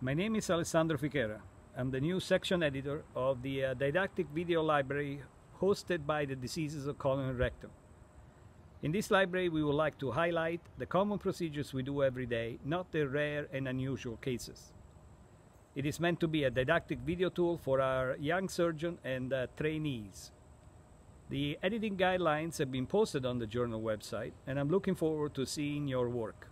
My name is Alessandro Fiquera. I'm the new section editor of the uh, didactic video library hosted by the Diseases of Colon and Rectum. In this library, we would like to highlight the common procedures we do every day, not the rare and unusual cases. It is meant to be a didactic video tool for our young surgeon and uh, trainees. The editing guidelines have been posted on the journal website, and I'm looking forward to seeing your work.